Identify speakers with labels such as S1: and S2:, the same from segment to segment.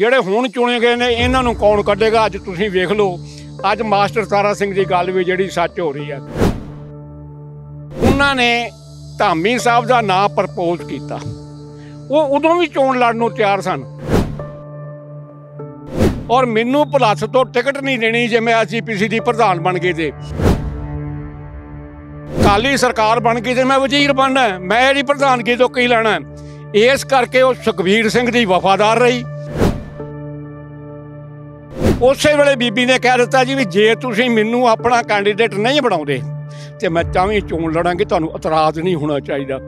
S1: ਜਿਹੜੇ ਹੁਣ ਚੁਣੇ ਗਏ ਨੇ ਇਹਨਾਂ ਨੂੰ ਕੌਣ ਕੱਢੇਗਾ ਅੱਜ ਤੁਸੀਂ ਵੇਖ ਲਓ ਅੱਜ ਮਾਸਟਰ ਤਾਰਾ ਸਿੰਘ ਦੀ ਗੱਲ ਵੀ ਜਿਹੜੀ ਸੱਚ ਹੋ ਰਹੀ ਹੈ ਉਹਨਾਂ ਨੇ ਧਾਮੀ ਸਾਹਿਬ ਦਾ ਨਾਮ ਪ੍ਰਪੋਜ਼ ਕੀਤਾ ਉਹ ਉਦੋਂ ਵੀ ਚੋਣ ਲੜਨ ਨੂੰ ਤਿਆਰ ਸਨ ਔਰ ਮੈਨੂੰ ਪਲੱਸ ਤੋਂ ਟਿਕਟ ਨਹੀਂ ਦੇਣੀ ਜੇ ਮੈਂ ਐਸਜੀਪੀਸੀ ਦੀ ਪ੍ਰਧਾਨ ਬਣ ਗਈ ਤੇ ਕਾਲੀ ਸਰਕਾਰ ਬਣ ਗਈ ਤੇ ਮੈਂ ਵਜ਼ੀਰ ਬਣਨਾ ਮੈਂ ਇਹਦੀ ਪ੍ਰਧਾਨਗੀ ਤੋਂ ਕੀ ਲੈਣਾ ਇਸ ਕਰਕੇ ਉਹ ਸੁਖਵੀਰ ਸਿੰਘ ਦੀ ਵਫਾਦਾਰ ਰਹੀ ਉਸੇ ਵੇਲੇ ਬੀਬੀ ਨੇ ਕਹਿ ਦਿੱਤਾ ਜੀ ਵੀ ਜੇ ਤੁਸੀਂ ਮੈਨੂੰ ਆਪਣਾ ਕੈਂਡੀਡੇਟ ਨਹੀਂ ਬਣਾਉਂਦੇ ਤੇ ਮੈਂ ਤਾਂ ਵੀ ਚੋਣ ਲੜਾਂਗੇ ਤੁਹਾਨੂੰ ਇਤਰਾਜ਼ ਨਹੀਂ ਹੋਣਾ ਚਾਹੀਦਾ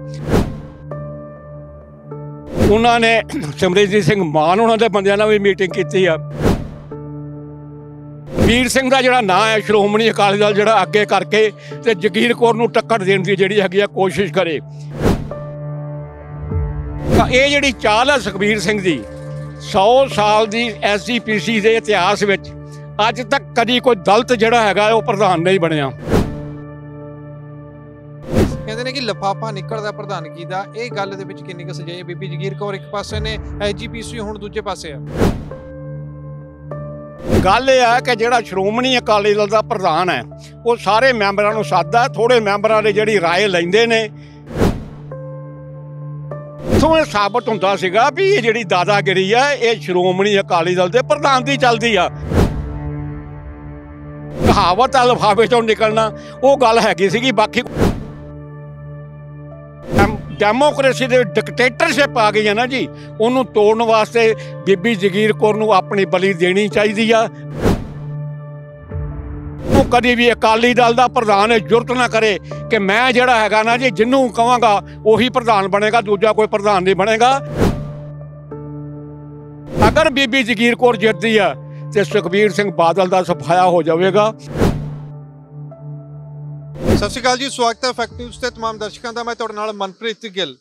S1: ਉਹਨਾਂ ਨੇ ਸਿਮਰਜੀਤ ਸਿੰਘ ਮਾਨ ਉਹਨਾਂ ਦੇ ਬੰਦਿਆਂ ਨਾਲ ਵੀ ਮੀਟਿੰਗ ਕੀਤੀ ਆ ਵੀਰ ਸਿੰਘ ਦਾ ਜਿਹੜਾ ਨਾਂ ਹੈ ਸ਼੍ਰੋਮਣੀ ਅਕਾਲੀ ਦਲ ਜਿਹੜਾ ਅੱਗੇ ਕਰਕੇ ਤੇ ਜਗੀਰ ਕੌਰ ਨੂੰ ਟੱਕਰ ਦੇਣ ਦੀ ਜਿਹੜੀ ਹੈਗੀ ਆ ਕੋਸ਼ਿਸ਼ ਕਰੇ ਇਹ ਜਿਹੜੀ ਚਾਲ ਹੈ ਸੁਖਬੀਰ ਸਿੰਘ ਦੀ 100 ਸਾਲ ਦੀ ਐਸਜੀਪੀਸੀ ਦੇ ਇਤਿਹਾਸ ਵਿੱਚ ਅੱਜ ਤੱਕ ਕਦੀ ਕੋਈ ਦਲਤ ਜਿਹੜਾ ਹੈਗਾ ਉਹ ਪ੍ਰਧਾਨ ਨਹੀਂ ਬਣਿਆ
S2: ਕਹਿੰਦੇ ਨੇ ਕਿ ਲਫਾਫਾ ਨਿਕਲਦਾ ਪ੍ਰਧਾਨਗੀ ਦਾ ਇਹ ਗੱਲ ਦੇ ਵਿੱਚ ਕਿੰਨੀ ਕੁ ਸਜਾਈ ਹੈ ਬੀਬੀ ਜਗੀਰ ਕੌਰ ਇੱਕ ਪਾਸੇ ਨੇ ਐਸਜੀਪੀਸੀ ਹੁਣ ਦੂਜੇ ਪਾਸੇ ਆ
S1: ਗੱਲ ਇਹ ਆ ਕਿ ਜਿਹੜਾ ਸ਼੍ਰੋਮਣੀ ਅਕਾਲੀ ਦਲ ਦਾ ਪ੍ਰਧਾਨ ਹੈ ਉਹ ਸਾਰੇ ਮੈਂਬਰਾਂ ਨੂੰ ਸੱਦਦਾ ਥੋੜੇ ਮੈਂਬਰਾਂ ਦੇ ਜਿਹੜੀ رائے ਲੈਂਦੇ ਨੇ ਇੱਥੋਂ ਇਹ ਸਾਬਤ ਹੁੰਦਾ ਸੀਗਾ ਵੀ ਇਹ ਜਿਹੜੀ ਦਾਦਾਗਿਰੀ ਆ ਇਹ ਸ਼੍ਰੋਮਣੀ ਅਕਾਲੀ ਦਲ ਦੇ ਪ੍ਰਧਾਨ ਦੀ ਚੱਲਦੀ ਆ ਕਹਾਵਤ ਅਲਫਾਬੇ ਤੋਂ ਨਿਕਲਣਾ ਉਹ ਗੱਲ ਹੈਗੀ ਸੀਗੀ ਬਾਕੀ ਡੈਮੋਕ੍ਰੇਸੀ ਦੇ ਡਿਕਟੇਟਰਸ਼ਿਪ ਆ ਗਈ ਹੈ ਨਾ ਜੀ ਉਹਨੂੰ ਤੋੜਨ ਵਾਸਤੇ ਬੀਬੀ ਜ਼ਗੀਰ ਕੌਰ ਨੂੰ ਆਪਣੀ ਬਲੀ ਦੇਣੀ ਚਾਹੀਦੀ ਆ ਕਦੀ ਵੀ ਅਕਾਲੀ ਦਲ ਦਾ ਪ੍ਰਧਾਨ ਜੁਰਤ ਨਾ ਕਰੇ ਕਿ ਮੈਂ ਜਿਹੜਾ ਹੈਗਾ ਨਾ ਜੀ ਜਿੰਨੂੰ ਕਵਾਂਗਾ ਉਹੀ ਪ੍ਰਧਾਨ ਬਣੇਗਾ ਦੂਜਾ ਕੋਈ ਪ੍ਰਧਾਨ ਨਹੀਂ ਬਣੇਗਾ ਅਗਰ ਬੀਬੀ ਜ਼ਗੀਰ ਕੌਰ ਜਿੱਤਦੀ ਆ ਤੇ ਸੁਖਬੀਰ ਸਿੰਘ ਬਾਦਲ ਦਾ ਸਫਾਇਆ ਹੋ ਜਾਵੇਗਾ
S2: ਸਤਿ ਸ਼੍ਰੀ ਅਕਾਲ ਜੀ ਸਵਾਗਤ ਹੈ ਫੈਕਟ ਨਿਊਜ਼ ਤੇ तमाम ਦਰਸ਼ਕਾਂ ਦਾ ਮੈਂ ਤੁਹਾਡੇ ਨਾਲ ਮਨਪ੍ਰੀਤ ਗਿੱਲ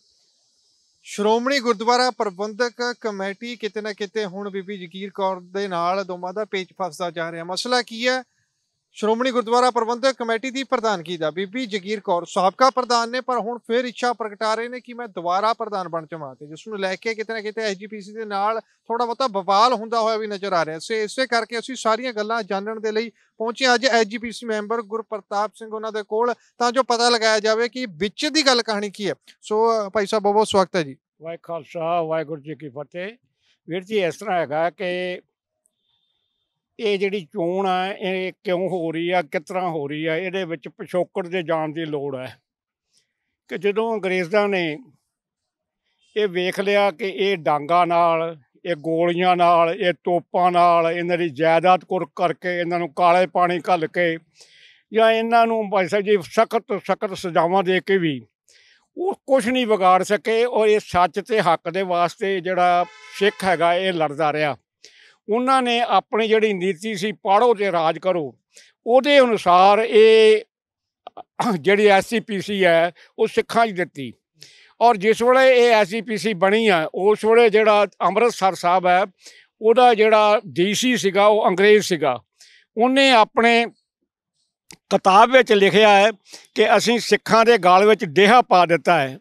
S2: ਸ਼੍ਰੋਮਣੀ ਗੁਰਦੁਆਰਾ ਪ੍ਰਬੰਧਕ ਕਮੇਟੀ ਕਿਤੇ ਨਾ ਕਿਤੇ ਹੁਣ ਬੀਬੀ ਜ਼ਗੀਰ ਕੌਰ ਦੇ ਨਾਲ ਦੋਵਾਂ ਦਾ ਪੇਚ ਫਸਦਾ ਜਾ ਰਿਹਾ ਮਸਲਾ ਕੀ ਹੈ ਸ਼੍ਰੋਮਣੀ ਗੁਰਦੁਆਰਾ ਪ੍ਰਬੰਧਕ ਕਮੇਟੀ ਦੀ ਪ੍ਰਧਾਨਗੀ ਦਾ ਬੀਬੀ ਜਗੀਰ ਕੌਰ ਸਾਬਕਾ ਪ੍ਰਧਾਨ ਨੇ ਪਰ ਹੁਣ ਫੇਰ ਇੱਛਾ ਪ੍ਰਗਟਾ ਰਹੇ ਨੇ ਕਿ ਮੈਂ ਦੁਬਾਰਾ ਪ੍ਰਧਾਨ ਬਣ ਜਾਵਾਂ ਤੇ ਜਿਸ ਨੂੰ ਲੈ ਕੇ ਕਿਤੇ ਨਾ ਕਿਤੇ ਐਸਜੀਪੀਸੀ ਦੇ ਨਾਲ ਥੋੜਾ ਬਹੁਤਾ ਬਵਾਲ ਹੁੰਦਾ ਹੋਇਆ ਵੀ ਨਜ਼ਰ ਆ ਰਿਹਾ ਸੇ ਇਸੇ ਕਰਕੇ ਅਸੀਂ ਸਾਰੀਆਂ ਗੱਲਾਂ ਜਾਣਨ ਦੇ ਲਈ ਪਹੁੰਚੇ ਅੱਜ ਐਸਜੀਪੀਸੀ ਮੈਂਬਰ ਗੁਰਪ੍ਰਤਾਪ ਸਿੰਘ ਉਹਨਾਂ ਦੇ ਕੋਲ ਤਾਂ ਜੋ ਪਤਾ ਲਗਾਇਆ ਜਾਵੇ ਕਿ ਵਿੱਚ ਦੀ ਗੱਲ ਕਹਾਣੀ ਕੀ ਹੈ ਸੋ ਭਾਈ ਸਾਹਿਬ ਬਹੁਤ ਬਹੁਤ ਸਵਾਗਤ ਹੈ ਜੀ
S1: ਵਾਹਿਗੁਰੂ ਜੀ ਕੀ ਫਤਿਹ ਵੀਰ ਜੀ ਇਸ ਤਰ੍ਹਾਂ ਹੈਗਾ ਕਿ ਇਹ ਜਿਹੜੀ ਚੋਣ ਆ ਇਹ ਕਿਉਂ ਹੋ ਰਹੀ ਆ ਕਿਸ ਤਰ੍ਹਾਂ ਹੋ ਰਹੀ ਆ ਇਹਦੇ ਵਿੱਚ ਪਿਛੋਕੜ ਦੇ ਜਾਣ ਦੀ ਲੋੜ ਹੈ ਕਿ ਜਦੋਂ ਅੰਗਰੇਜ਼ਾਂ ਨੇ ਇਹ ਵੇਖ ਲਿਆ ਕਿ ਇਹ ਡਾਂਗਾ ਨਾਲ ਇਹ ਗੋਲੀਆਂ ਨਾਲ ਇਹ ਤੋਪਾਂ ਨਾਲ ਇਹਨਾਂ ਦੀ ਜਾਇਦਾਦ ਕੁਰ ਕਰਕੇ ਇਹਨਾਂ ਨੂੰ ਕਾਲੇ ਪਾਣੀ ਘੱਲ ਕੇ ਜਾਂ ਇਹਨਾਂ ਨੂੰ ਭਾਈ ਸਾਹਿਬ ਜੀ ਸਖਤ ਸਖਤ ਸਜ਼ਾਵਾਂ ਦੇ ਕੇ ਵੀ ਉਹ ਕੁਝ ਨਹੀਂ ਵਿਗਾੜ ਸਕੇ ਔਰ ਇਹ ਸੱਚ ਤੇ ਹੱਕ ਦੇ ਵਾਸਤੇ ਜਿਹੜਾ ਸਿੱਖ ਹੈਗਾ ਇਹ ਲੜਦਾ ਰਿਹਾ ਉਹਨਾਂ ਨੇ ਆਪਣੀ ਜਿਹੜੀ ਨੀਤੀ ਸੀ ਪਾੜੋ ਤੇ ਰਾਜ ਕਰੋ ਉਹਦੇ ਅਨੁਸਾਰ ਇਹ ਜਿਹੜੀ ਐਸਸੀਪੀਸੀ ਹੈ ਉਹ ਸਿੱਖਾਂ 'ਚ ਦਿੱਤੀ ਔਰ ਜਿਸ ਵੇਲੇ ਇਹ ਐਸਸੀਪੀਸੀ ਬਣੀ ਆ ਉਸ ਵੇਲੇ ਜਿਹੜਾ ਅੰਮ੍ਰਿਤਸਰ ਸਾਹਿਬ ਹੈ ਉਹਦਾ ਜਿਹੜਾ ਡੀਸੀ ਸੀਗਾ ਉਹ ਅੰਗਰੇਜ਼ ਸੀਗਾ ਉਹਨੇ ਆਪਣੇ ਕਿਤਾਬ ਵਿੱਚ ਲਿਖਿਆ ਹੈ ਕਿ ਅਸੀਂ ਸਿੱਖਾਂ ਦੇ ਗਾਲ ਵਿੱਚ ਦੇਹਾ ਪਾ ਦਿੱਤਾ ਹੈ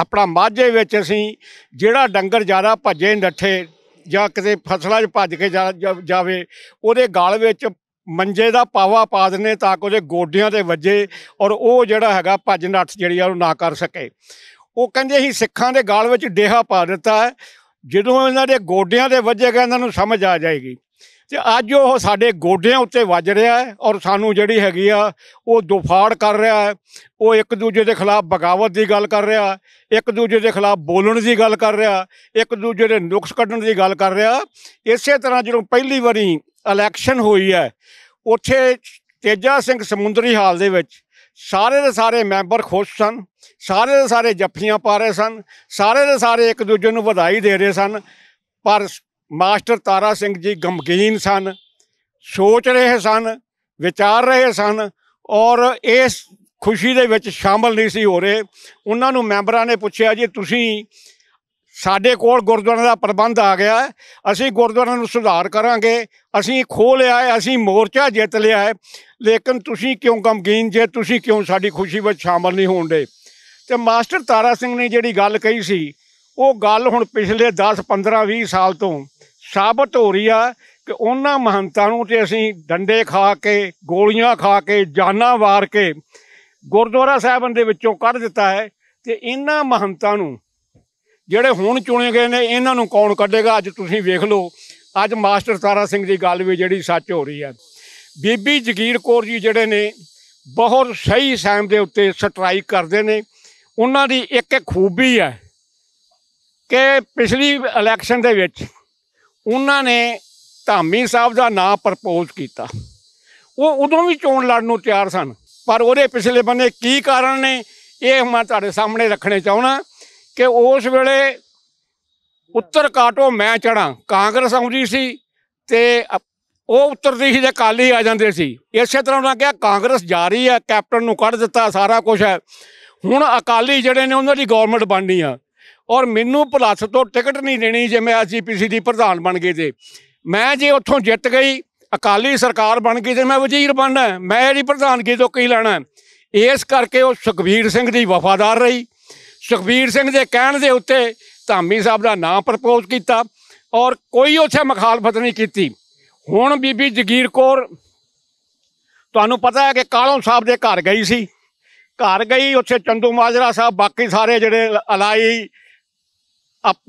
S1: ਆਪਣਾ ਮਾਝੇ ਵਿੱਚ ਅਸੀਂ ਜਿਹੜਾ ਡੰਗਰ ਜ਼ਿਆਦਾ ਭੱਜੇ ਨੱਠੇ ਜਾਂ ਕਿਤੇ ਫਸਲਾਂ 'ਚ ਭੱਜ ਕੇ ਜਾਵੇ ਉਹਦੇ ਗਾਲ ਵਿੱਚ ਮੰਜੇ ਦਾ ਪਾਵਾ ਪਾ ਦਿੰਨੇ ਤਾਂ ਕਿ ਉਹਦੇ ਗੋਡਿਆਂ ਤੇ ਵੱਜੇ ਔਰ ਉਹ ਜਿਹੜਾ ਹੈਗਾ ਭੱਜ ਨੱਠ ਜਿਹੜੀ ਆ ਉਹ ਨਾ ਕਰ ਸਕੇ ਉਹ ਕਹਿੰਦੇ ਹੀ ਸਿੱਖਾਂ ਦੇ ਗਾਲ ਵਿੱਚ ਡੇਹਾ ਪਾ ਦਿੱਤਾ ਜਦੋਂ ਇਹਨਾਂ ਦੇ ਗੋਡਿਆਂ ਦੇ ਵੱਜੇਗਾ ਇਹਨਾਂ ਨੂੰ ਸਮਝ ਆ ਜਾਏਗੀ ਤੇ ਅੱਜ ਉਹ ਸਾਡੇ ਗੋਡਿਆਂ ਉੱਤੇ ਵੱਜ ਰਿਹਾ ਹੈ ਔਰ ਸਾਨੂੰ ਜਿਹੜੀ ਹੈਗੀ ਆ ਉਹ ਦੁਫਾੜ ਕਰ ਰਿਹਾ ਹੈ ਉਹ ਇੱਕ ਦੂਜੇ ਦੇ ਖਿਲਾਫ ਬਗਾਵਤ ਦੀ ਗੱਲ ਕਰ ਰਿਹਾ ਇੱਕ ਦੂਜੇ ਦੇ ਖਿਲਾਫ ਬੋਲਣ ਦੀ ਗੱਲ ਕਰ ਰਿਹਾ ਇੱਕ ਦੂਜੇ ਦੇ ਨੁਕਸ ਕੱਢਣ ਦੀ ਗੱਲ ਕਰ ਰਿਹਾ ਇਸੇ ਤਰ੍ਹਾਂ ਜਦੋਂ ਪਹਿਲੀ ਵਾਰੀ ਇਲੈਕਸ਼ਨ ਹੋਈ ਹੈ ਉੱਥੇ ਤੇਜਾ ਸਿੰਘ ਸਮੁੰਦਰੀ ਹਾਲ ਦੇ ਵਿੱਚ ਸਾਰੇ ਦੇ ਸਾਰੇ ਮੈਂਬਰ ਖੁਸ਼ ਸਨ ਸਾਰੇ ਦੇ ਸਾਰੇ ਜੱਫੀਆਂ ਪਾ ਰਹੇ ਸਨ ਸਾਰੇ ਦੇ ਸਾਰੇ ਇੱਕ ਦੂਜੇ ਨੂੰ ਵਧਾਈ ਦੇ ਰਹੇ ਸਨ ਪਰ ਮਾਸਟਰ ਤਾਰਾ ਸਿੰਘ ਜੀ ਗਮਗੀਨ ਸਨ ਸੋਚ ਰਹੇ ਸਨ ਵਿਚਾਰ ਰਹੇ ਸਨ ਔਰ ਇਸ ਖੁਸ਼ੀ ਦੇ ਵਿੱਚ ਸ਼ਾਮਲ ਨਹੀਂ ਸੀ ਹੋ ਰਹੇ ਉਹਨਾਂ ਨੂੰ ਮੈਂਬਰਾਂ ਨੇ ਪੁੱਛਿਆ ਜੀ ਤੁਸੀਂ ਸਾਡੇ ਕੋਲ ਗੁਰਦੁਆਰਾ ਦਾ ਪ੍ਰਬੰਧ ਆ ਗਿਆ ਅਸੀਂ ਗੁਰਦੁਆਰਾ ਨੂੰ ਸੁਧਾਰ ਕਰਾਂਗੇ ਅਸੀਂ ਖੋ ਲਿਆ ਹੈ ਅਸੀਂ ਮੋਰਚਾ ਜਿੱਤ ਲਿਆ ਹੈ ਲੇਕਿਨ ਤੁਸੀਂ ਕਿਉਂ ਗਮਗੀਨ ਜੇ ਤੁਸੀਂ ਕਿਉਂ ਸਾਡੀ ਖੁਸ਼ੀ ਵਿੱਚ ਸ਼ਾਮਲ ਨਹੀਂ ਹੋਣ ਦੇ ਤੇ ਮਾਸਟਰ ਤਾਰਾ ਸਿੰਘ ਨੇ ਜਿਹੜੀ ਗੱਲ ਕਹੀ ਸੀ ਉਹ ਗੱਲ ਹੁਣ ਪਿਛਲੇ 10 15 20 ਸਾਲ ਤੋਂ ਸਾਬਤ ਹੋ ਰਹੀ ਆ ਕਿ ਉਹਨਾਂ ਮਹੰਤਾਂ ਨੂੰ ਤੇ ਅਸੀਂ ਡੰਡੇ ਖਾ ਕੇ ਗੋਲੀਆਂ ਖਾ ਕੇ ਜਾਨਾਂ ਵਾਰ ਕੇ ਗੁਰਦੁਆਰਾ ਸਾਹਿਬ ਦੇ ਵਿੱਚੋਂ ਕੱਢ ਦਿੱਤਾ ਹੈ ਤੇ ਇਹਨਾਂ ਮਹੰਤਾਂ ਨੂੰ ਜਿਹੜੇ ਹੁਣ ਚੁਣੇ ਗਏ ਨੇ ਇਹਨਾਂ ਨੂੰ ਕੌਣ ਕੱਢੇਗਾ ਅੱਜ ਤੁਸੀਂ ਵੇਖ ਲਓ ਅੱਜ ਮਾਸਟਰ ਤਾਰਾ ਸਿੰਘ ਦੀ ਗੱਲ ਵੀ ਜਿਹੜੀ ਸੱਚ ਹੋ ਰਹੀ ਹੈ ਬੀਬੀ ਜਗੀਰ ਕੌਰ ਜੀ ਜਿਹੜੇ ਨੇ ਬਹੁਤ ਸਹੀ ਸਾਇਮ ਦੇ ਉੱਤੇ ਸਟ੍ਰਾਈਕ ਕਰਦੇ ਨੇ ਉਹਨਾਂ ਦੀ ਇੱਕ ਖੂਬੀ ਹੈ ਕਿ ਪਿਛਲੀ ਇਲੈਕਸ਼ਨ ਦੇ ਵਿੱਚ ਉਹਨਾਂ ਨੇ ਧਾਮੀ ਸਾਹਿਬ ਦਾ ਨਾਂ ਪ੍ਰਪੋਜ਼ ਕੀਤਾ ਉਹ ਉਦੋਂ ਵੀ ਚੋਣ ਲੜਨ ਨੂੰ ਤਿਆਰ ਸਨ ਪਰ ਉਹਦੇ ਪਿਛਲੇ ਬੰਨੇ ਕੀ ਕਾਰਨ ਨੇ ਇਹ ਮੈਂ ਤੁਹਾਡੇ ਸਾਹਮਣੇ ਰੱਖਣੇ ਚਾਹਣਾ ਕਿ ਉਸ ਵੇਲੇ ਉੱਤਰ ਕਾਟੋ ਮੈਂ ਚੜਾਂ ਕਾਂਗਰਸ ਆਉਂਦੀ ਸੀ ਤੇ ਉਹ ਦੀ ਸੀ ਤੇ ਕਾਲੀ ਆ ਜਾਂਦੇ ਸੀ ਇਸੇ ਤਰ੍ਹਾਂ ਉਹਨਾਂ ਕਿਹਾ ਕਾਂਗਰਸ ਜਾ ਰਹੀ ਹੈ ਕੈਪਟਨ ਨੂੰ ਕੱਢ ਦਿੱਤਾ ਸਾਰਾ ਕੁਝ ਹੈ ਹੁਣ ਅਕਾਲੀ ਜਿਹੜੇ ਨੇ ਉਹਨਾਂ ਦੀ ਗਵਰਨਮੈਂਟ ਬਣਨੀ ਆ ਔਰ ਮੈਨੂੰ ਪਲੱਸ ਤੋਂ ਟਿਕਟ ਨਹੀਂ ਦੇਣੀ ਜੇ ਮੈਂ ਐਸਜੀਪੀਸੀ ਦੀ ਪ੍ਰਧਾਨ ਬਣ ਗਈ ਤੇ ਮੈਂ ਜੇ ਉੱਥੋਂ ਜਿੱਤ ਗਈ ਅਕਾਲੀ ਸਰਕਾਰ ਬਣ ਗਈ ਤੇ ਮੈਂ ਵਜ਼ੀਰ ਬਣਨਾ ਮੈਂ ਇਹਦੀ ਪ੍ਰਧਾਨਗੀ ਤੋਂ ਕੀ ਲੈਣਾ ਇਸ ਕਰਕੇ ਉਹ ਸੁਖਵੀਰ ਸਿੰਘ ਦੀ ਵਫਾਦਾਰ ਰਹੀ ਸੁਖਵੀਰ ਸਿੰਘ ਦੇ ਕਹਿਣ ਦੇ ਉੱਤੇ ਧਾਮੀ ਸਾਹਿਬ ਦਾ ਨਾਮ ਪ੍ਰਪੋਜ਼ ਕੀਤਾ ਔਰ ਕੋਈ ਉੱਥੇ ਮੁਖਾਲਫਤ ਨਹੀਂ ਕੀਤੀ ਹੁਣ ਬੀਬੀ ਜਗੀਰ ਕੌਰ ਤੁਹਾਨੂੰ ਪਤਾ ਹੈ ਕਿ ਕਾਲੋਂ ਸਾਹਿਬ ਦੇ ਘਰ ਗਈ ਸੀ ਘਰ ਗਈ ਉੱਥੇ ਚੰਦੂ ਮਾਜਰਾ ਸਾਹਿਬ ਬਾਕੀ ਸਾਰੇ ਜਿਹੜੇ ਅਲਾਈ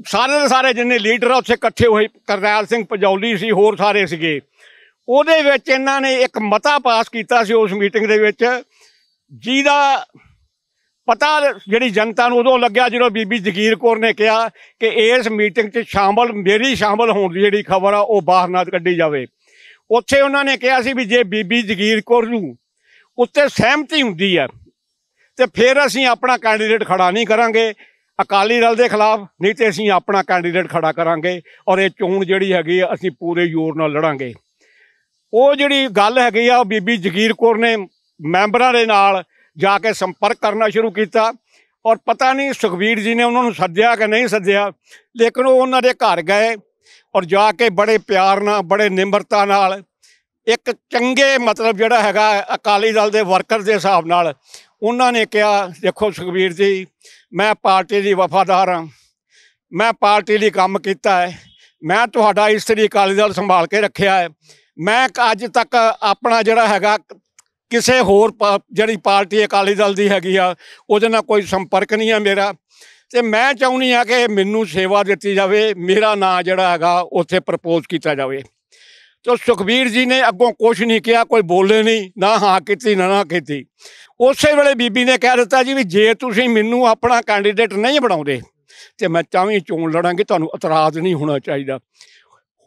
S1: ਸਾਰੇ ਦੇ ਸਾਰੇ ਜਿੰਨੇ ਲੀਡਰ ਆ ਉੱਥੇ ਇਕੱਠੇ ਹੋਏ ਕਰਨੈਲ ਸਿੰਘ ਪਜੌਲੀ ਸੀ ਹੋਰ ਸਾਰੇ ਸੀਗੇ ਉਹਦੇ ਵਿੱਚ ਇਹਨਾਂ ਨੇ ਇੱਕ ਮਤਾ ਪਾਸ ਕੀਤਾ ਸੀ ਉਸ ਮੀਟਿੰਗ ਦੇ ਵਿੱਚ ਜਿਹਦਾ ਪਤਾ ਜਿਹੜੀ ਜਨਤਾ ਨੂੰ ਉਦੋਂ ਲੱਗਿਆ ਜਦੋਂ ਬੀਬੀ ਜ਼ਗੀਰ ਕੌਰ ਨੇ ਕਿਹਾ ਕਿ ਇਸ ਮੀਟਿੰਗ 'ਚ ਸ਼ਾਮਲ ਮੇਰੀ ਸ਼ਾਮਲ ਹੋਣ ਦੀ ਜਿਹੜੀ ਖਬਰ ਆ ਉਹ ਬਾਹਰ ਨਾ ਕੱਢੀ ਜਾਵੇ ਉੱਥੇ ਉਹਨਾਂ ਨੇ ਕਿਹਾ ਸੀ ਵੀ ਜੇ ਬੀਬੀ ਜ਼ਗੀਰ ਕੌਰ ਨੂੰ ਉੱਤੇ ਸਹਿਮਤੀ ਹੁੰਦੀ ਆ ਤੇ ਫਿਰ ਅਸੀਂ ਆਪਣਾ ਕੈਂਡੀਡੇਟ ਖੜਾ ਨਹੀਂ ਕਰਾਂਗੇ ਅਕਾਲੀ ਦਲ ਦੇ ਖਿਲਾਫ ਨਹੀਂ ਤੇ ਅਸੀਂ ਆਪਣਾ ਕੈਂਡੀਡੇਟ ਖੜਾ ਕਰਾਂਗੇ ਔਰ ਇਹ ਚੋਣ ਜਿਹੜੀ ਹੈਗੀ ਅਸੀਂ ਪੂਰੇ ਜ਼ੋਰ ਨਾਲ ਲੜਾਂਗੇ ਉਹ ਜਿਹੜੀ ਗੱਲ ਹੈਗੀ ਆ ਬੀਬੀ ਜਗੀਰ ਕੌਰ ਨੇ ਮੈਂਬਰਾਂ ਦੇ ਨਾਲ ਜਾ ਕੇ ਸੰਪਰਕ ਕਰਨਾ ਸ਼ੁਰੂ ਕੀਤਾ ਔਰ ਪਤਾ ਨਹੀਂ ਸੁਖਵੀਰ ਜੀ ਨੇ ਉਹਨਾਂ ਨੂੰ ਸੱਦਿਆ ਕਿ ਨਹੀਂ ਸੱਦਿਆ ਲੇਕਿਨ ਉਹ ਉਹਨਾਂ ਦੇ ਘਰ ਗਏ ਔਰ ਜਾ ਕੇ ਬੜੇ ਪਿਆਰ ਨਾਲ ਬੜੇ ਨਿਮਰਤਾ ਨਾਲ ਇੱਕ ਚੰਗੇ ਮਤਲਬ ਜਿਹੜਾ ਹੈਗਾ ਅਕਾਲੀ ਦਲ ਦੇ ਵਰਕਰ ਦੇ ਹਿਸਾਬ ਨਾਲ ਉਹਨਾਂ ਨੇ ਕਿਹਾ ਦੇਖੋ ਸੁਖਵੀਰ ਜੀ ਮੈਂ ਪਾਰਟੀ ਦੀ ਵਫਾਦਾਰ ਹਾਂ ਮੈਂ ਪਾਰਟੀ ਲਈ ਕੰਮ ਕੀਤਾ ਹੈ ਮੈਂ ਤੁਹਾਡਾ ਇਸਤਰੀ ਅਕਾਲੀ ਦਲ ਸੰਭਾਲ ਕੇ ਰੱਖਿਆ ਹੈ ਮੈਂ ਅੱਜ ਤੱਕ ਆਪਣਾ ਜਿਹੜਾ ਹੈਗਾ ਕਿਸੇ ਹੋਰ ਜਿਹੜੀ ਪਾਰਟੀ ਅਕਾਲੀ ਦਲ ਦੀ ਹੈਗੀ ਆ ਉਹਦੇ ਨਾਲ ਕੋਈ ਸੰਪਰਕ ਨਹੀਂ ਹੈ ਮੇਰਾ ਤੇ ਮੈਂ ਚਾਹੁੰਨੀ ਆ ਕਿ ਮੈਨੂੰ ਸੇਵਾ ਦਿੱਤੀ ਜਾਵੇ ਮੇਰਾ ਨਾਂ ਜਿਹੜਾ ਹੈਗਾ ਉੱਥੇ ਪ੍ਰਪੋਜ਼ ਕੀਤਾ ਜਾਵੇ ਤੋ ਸੁਖਬੀਰ ਜੀ ਨੇ ਅੱਗੋਂ ਕੁਝ ਨਹੀਂ ਕਿਹਾ ਕੋਈ ਬੋਲੇ ਨਹੀਂ ਨਾ ਹਾਂ ਕੀਤੀ ਨਾ ਨਾ ਕੀਤੀ ਉਸੇ ਵੇਲੇ ਬੀਬੀ ਨੇ ਕਹਿ ਦਿੱਤਾ ਜੀ ਵੀ ਜੇ ਤੁਸੀਂ ਮੈਨੂੰ ਆਪਣਾ ਕੈਂਡੀਡੇਟ ਨਹੀਂ ਬਣਾਉਂਦੇ ਤੇ ਮੈਂ ਚਾਹਵੀਂ ਚੋਣ ਲੜਾਂਗੀ ਤੁਹਾਨੂੰ ਇਤਰਾਜ਼ ਨਹੀਂ ਹੋਣਾ ਚਾਹੀਦਾ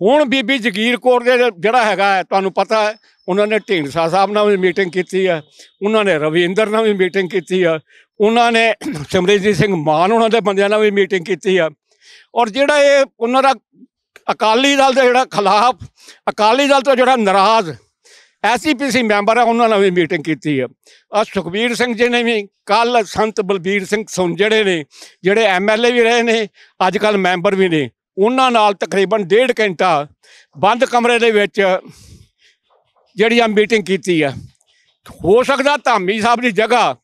S1: ਹੁਣ ਬੀਬੀ ਜਗੀਰ ਕੌਰ ਦੇ ਜਿਹੜਾ ਹੈਗਾ ਤੁਹਾਨੂੰ ਪਤਾ ਹੈ ਉਹਨਾਂ ਨੇ ਢੀਂਡਸਾ ਸਾਹਿਬ ਨਾਲ ਵੀ ਮੀਟਿੰਗ ਕੀਤੀ ਹੈ ਉਹਨਾਂ ਨੇ ਰਵਿੰਦਰ ਨਾਲ ਵੀ ਮੀਟਿੰਗ ਕੀਤੀ ਹੈ ਉਹਨਾਂ ਨੇ ਸਿਮਰਜੀਤ ਸਿੰਘ ਮਾਨ ਉਹਨਾਂ ਦੇ ਬੰਦਿਆਂ ਨਾਲ ਵੀ ਮੀਟਿੰਗ ਕੀਤੀ ਹੈ ਔਰ ਜਿਹੜਾ ਇਹ ਉਹਨਾਂ ਦਾ ਅਕਾਲੀ ਦਲ ਦੇ ਜਿਹੜਾ ਖਿਲਾਫ ਅਕਾਲੀ ਦਲ ਤੋਂ ਜਿਹੜਾ ਨਾਰਾਜ਼ ਐਸਪੀਸੀ ਮੈਂਬਰ ਆ ਉਹਨਾਂ ਨਾਲ ਵੀ ਮੀਟਿੰਗ ਕੀਤੀ ਆ ਆ ਸੁਖਬੀਰ ਸਿੰਘ ਜੀ ਨੇ ਵੀ ਕੱਲ ਸੰਤ ਬਲਬੀਰ ਸਿੰਘ ਸੁਣ ਜਿਹੜੇ ਨੇ ਜਿਹੜੇ ਐਮਐਲਏ ਵੀ ਰਹੇ ਨੇ ਅੱਜ ਕੱਲ ਮੈਂਬਰ ਵੀ ਨੇ ਉਹਨਾਂ ਨਾਲ ਤਕਰੀਬਨ ਡੇਢ ਘੰਟਾ ਬੰਦ ਕਮਰੇ ਦੇ ਵਿੱਚ ਜਿਹੜੀ ਆ ਮੀਟਿੰਗ ਕੀਤੀ ਆ ਹੋ ਸਕਦਾ ਧਾਮੀ ਸਾਹਿਬ ਦੀ ਜਗ੍ਹਾ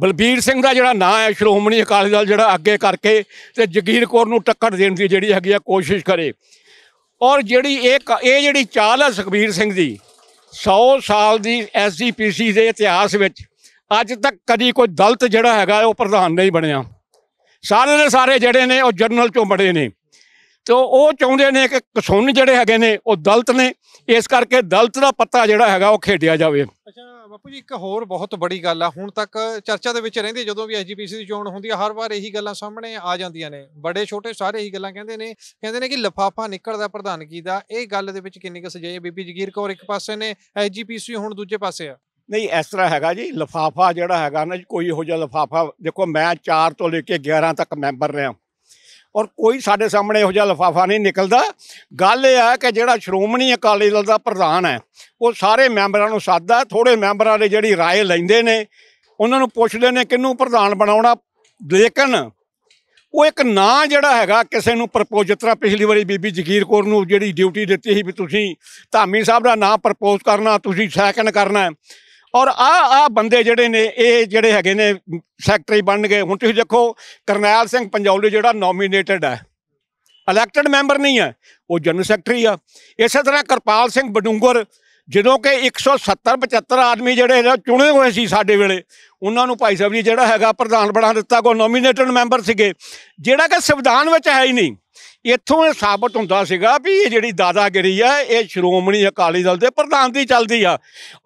S1: ਬਲਬੀਰ ਸਿੰਘ ਦਾ ਜਿਹੜਾ ਨਾਂ ਹੈ ਸ਼੍ਰੋਮਣੀ ਅਕਾਲੀ ਦਲ ਜਿਹੜਾ ਅੱਗੇ ਕਰਕੇ ਤੇ ਜਗੀਰ ਕੌਰ ਨੂੰ ਟੱਕਰ ਦੇਣ ਦੀ ਜਿਹੜੀ ਹੈਗੀ ਆ ਕੋਸ਼ਿਸ਼ ਕਰੇ ਔਰ ਜਿਹੜੀ ਇਹ ਇਹ ਜਿਹੜੀ ਚਾਲ ਹੈ ਸੁਖਬੀਰ ਸਿੰਘ ਦੀ 100 ਸਾਲ ਦੀ ਐਸਜੀਪੀਸੀ ਦੇ ਇਤਿਹਾਸ ਵਿੱਚ ਅੱਜ ਤੱਕ ਕਦੀ ਕੋਈ ਦਲਤ ਜਿਹੜਾ ਹੈਗਾ ਉਹ ਪ੍ਰਧਾਨ ਨਹੀਂ ਬਣਿਆ ਸਾਰੇ ਦੇ ਸਾਰੇ ਜਿਹੜੇ ਨੇ ਉਹ ਜਰਨਲ ਚੋਂ ਬੜੇ ਨੇ ਤੇ ਉਹ ਚਾਹੁੰਦੇ ਨੇ ਕਿ ਕਸੂਨ ਜਿਹੜੇ ਹੈਗੇ ਨੇ ਉਹ ਦਲਤ ਨੇ ਇਸ ਕਰਕੇ ਦਲਤ ਦਾ ਪੱਤਾ ਜਿਹੜਾ ਹੈਗਾ ਉਹ ਖੇਡਿਆ ਜਾਵੇ
S2: ਬਾਪੂ ਜੀ ਇੱਕ ਹੋਰ ਬਹੁਤ ਬੜੀ ਗੱਲ ਆ ਹੁਣ ਤੱਕ ਚਰਚਾ ਦੇ ਵਿੱਚ ਰਹਿੰਦੀ ਜਦੋਂ ਵੀ ਐਸਜੀਪੀਸੀ ਦੀ ਚੋਣ ਹੁੰਦੀ ਆ ਹਰ ਵਾਰ ਇਹੀ ਗੱਲਾਂ ਸਾਹਮਣੇ ਆ ਜਾਂਦੀਆਂ ਨੇ ਬੜੇ ਛੋਟੇ ਸਾਰੇ ਇਹੀ ਗੱਲਾਂ ਕਹਿੰਦੇ ਨੇ ਕਹਿੰਦੇ ਨੇ ਕਿ ਲਫਾਫਾ ਨਿਕਲਦਾ ਪ੍ਰਧਾਨਗੀ ਦਾ ਇਹ ਗੱਲ ਦੇ ਵਿੱਚ ਕਿੰਨੀ ਕੁ ਸਜਾਈ ਹੈ ਬੀਬੀ ਜਗੀਰ ਕੌਰ ਇੱਕ ਪਾਸੇ ਨੇ ਐਸਜੀਪੀਸੀ ਹੁਣ ਦੂਜੇ ਪਾਸੇ ਆ ਨਹੀਂ
S1: ਇਸ ਤਰ੍ਹਾਂ ਹੈਗਾ ਜੀ ਲਫਾਫਾ ਜਿਹੜਾ ਹੈਗਾ ਨਾ ਕੋਈ ਇਹੋ ਜਿਹਾ ਲਫਾਫਾ ਦੇਖੋ ਮੈਂ 4 ਤੋਂ ਲੈ ਕੇ 11 ਤੱਕ ਮੈਂਬਰ ਰਿਹਾ ਔਰ ਕੋਈ ਸਾਡੇ ਸਾਹਮਣੇ ਇਹੋ ਜਿਹਾ ਲਫਾਫਾ ਨਹੀਂ ਨਿਕਲਦਾ ਗੱਲ ਇਹ ਆ ਕਿ ਜਿਹੜਾ ਸ਼੍ਰੋਮਣੀ ਅਕਾਲੀ ਦਲ ਦਾ ਪ੍ਰਧਾਨ ਹੈ ਉਹ ਸਾਰੇ ਮੈਂਬਰਾਂ ਨੂੰ ਸੱਦਦਾ ਥੋੜੇ ਮੈਂਬਰਾਂ ਦੇ ਜਿਹੜੀ رائے ਲੈਂਦੇ ਨੇ ਉਹਨਾਂ ਨੂੰ ਪੁੱਛਦੇ ਨੇ ਕਿੰਨੂੰ ਪ੍ਰਧਾਨ ਬਣਾਉਣਾ ਲੇਕਿਨ ਉਹ ਇੱਕ ਨਾਂ ਜਿਹੜਾ ਹੈਗਾ ਕਿਸੇ ਨੂੰ ਪ੍ਰਪੋਜ਼ ਜਿਤਨਾ ਪਿਛਲੀ ਵਾਰੀ ਬੀਬੀ ਜ਼ਗੀਰ ਕੌਰ ਨੂੰ ਜਿਹੜੀ ਡਿਊਟੀ ਦਿੱਤੀ ਸੀ ਵੀ ਤੁਸੀਂ ਧਾਮੀ ਸਾਹਿਬ ਦਾ ਨਾਂ ਪ੍ਰਪੋਜ਼ ਕਰਨਾ ਤੁਸੀਂ ਸੈਕੰਡ ਕਰਨਾ ਔਰ ਆ ਆ ਬੰਦੇ ਜਿਹੜੇ ਨੇ ਇਹ ਜਿਹੜੇ ਹੈਗੇ ਨੇ ਸੈਕਟਰੀ ਬਣ ਗਏ ਹੁਣ ਤੁਸੀਂ ਦੇਖੋ ਕਰਨੈਲ ਸਿੰਘ ਪੰਜੌਲੀ ਜਿਹੜਾ ਨੋਮੀਨੇਟਡ ਹੈ ਇਲੈਕਟਡ ਮੈਂਬਰ ਨਹੀਂ ਹੈ ਉਹ ਜਨਰਲ ਸੈਕਟਰੀ ਆ ਇਸੇ ਤਰ੍ਹਾਂ ਕਰਪਾਲ ਸਿੰਘ ਬਡੂੰਗਰ ਜਦੋਂ ਕਿ 170 75 ਆਦਮੀ ਜਿਹੜੇ ਨੇ ਚੁਣੇ ਹੋਏ ਸੀ ਸਾਡੇ ਵੇਲੇ ਉਹਨਾਂ ਨੂੰ ਭਾਈ ਸਾਹਿਬ ਜੀ ਜਿਹੜਾ ਹੈਗਾ ਪ੍ਰਧਾਨ ਬਣਾ ਦਿੱਤਾ ਕੋ ਨੋਮੀਨੇਟਡ ਮੈਂਬਰ ਸੀਗੇ ਜਿਹੜਾ ਕਿ ਸੰਵਿਧਾਨ ਵਿੱਚ ਹੈ ਹੀ ਨਹੀਂ ਇੱਥੋਂ ਇਹ ਸਾਬਤ ਹੁੰਦਾ ਸੀਗਾ ਵੀ ਇਹ ਜਿਹੜੀ ਦਾਦਾਗਿਰੀ ਆ ਇਹ ਸ਼੍ਰੋਮਣੀ ਅਕਾਲੀ ਦਲ ਦੇ ਪ੍ਰਧਾਨ ਦੀ ਚੱਲਦੀ ਆ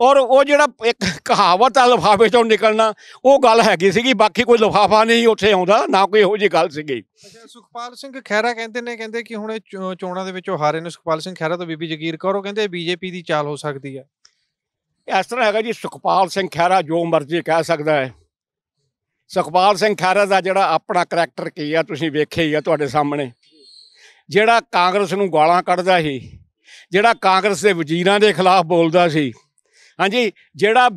S1: ਔਰ ਉਹ ਜਿਹੜਾ ਇੱਕ ਕਹਾਵਤ ਆ ਲਫਾਫੇ ਤੋਂ ਨਿਕਲਣਾ ਉਹ ਗੱਲ ਹੈਗੀ ਸੀਗੀ ਬਾਕੀ ਕੋਈ ਲਫਾਫਾ ਨਹੀਂ ਉੱਥੇ ਆਉਂਦਾ ਨਾ ਕੋਈ ਇਹੋ
S2: ਜੀ ਗੱਲ ਸੀਗੀ ਅੱਛਾ ਸੁਖਪਾਲ ਸਿੰਘ ਖੈਰਾ ਕਹਿੰਦੇ ਨੇ ਕਹਿੰਦੇ ਕਿ ਹੁਣ ਇਹ ਚੋਣਾਂ ਦੇ ਵਿੱਚੋਂ ਹਾਰੇ ਨੇ ਸੁਖਪਾਲ ਸਿੰਘ ਖੈਰਾ ਤੋਂ ਬੀਬੀ ਜਗੀਰ ਕੌਰ ਉਹ ਕਹਿੰਦੇ ਬੀਜੇਪੀ ਦੀ ਚਾਲ ਹੋ ਸਕਦੀ ਆ ਇਸ ਤਰ੍ਹਾਂ ਹੈਗਾ ਜੀ ਸੁਖਪਾਲ
S1: ਸਿੰਘ ਖੈਰਾ ਜੋ ਮਰਜ਼ੀ ਕਹਿ ਸਕਦਾ ਹੈ ਸੁਖਪਾਲ ਸਿੰਘ ਖੈਰਾ ਦਾ ਜਿਹੜਾ ਆਪਣਾ ਕੈਰੈਕਟਰ ਕੀ ਆ ਤੁਸੀਂ ਵੇਖਿਆ ਹੀ ਆ ਤੁਹਾਡੇ ਸਾਹਮਣੇ ਜਿਹੜਾ ਕਾਂਗਰਸ ਨੂੰ ਗਾਲਾਂ ਕੱਢਦਾ ਸੀ ਜਿਹੜਾ ਕਾਂਗਰਸ ਦੇ ਵਜ਼ੀਰਾਂ ਦੇ ਖਿਲਾਫ ਬੋਲਦਾ ਸੀ ਹਾਂਜੀ ਜਿਹੜਾ